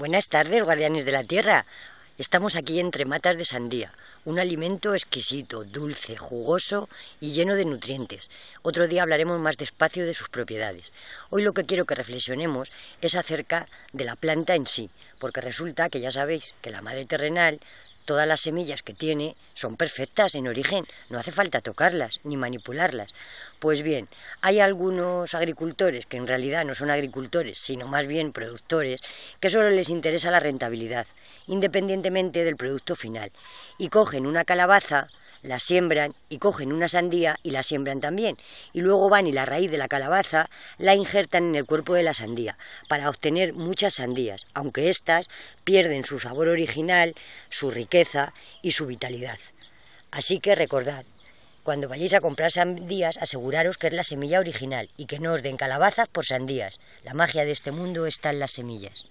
Buenas tardes, guardianes de la tierra. Estamos aquí entre matas de sandía, un alimento exquisito, dulce, jugoso y lleno de nutrientes. Otro día hablaremos más despacio de sus propiedades. Hoy lo que quiero que reflexionemos es acerca de la planta en sí, porque resulta que ya sabéis que la madre terrenal todas las semillas que tiene son perfectas en origen, no hace falta tocarlas ni manipularlas. Pues bien, hay algunos agricultores que en realidad no son agricultores, sino más bien productores, que solo les interesa la rentabilidad, independientemente del producto final, y cogen una calabaza, la siembran y cogen una sandía y la siembran también. Y luego van y la raíz de la calabaza la injertan en el cuerpo de la sandía para obtener muchas sandías, aunque estas pierden su sabor original, su riqueza y su vitalidad. Así que recordad, cuando vayáis a comprar sandías, aseguraros que es la semilla original y que no os den calabazas por sandías. La magia de este mundo está en las semillas.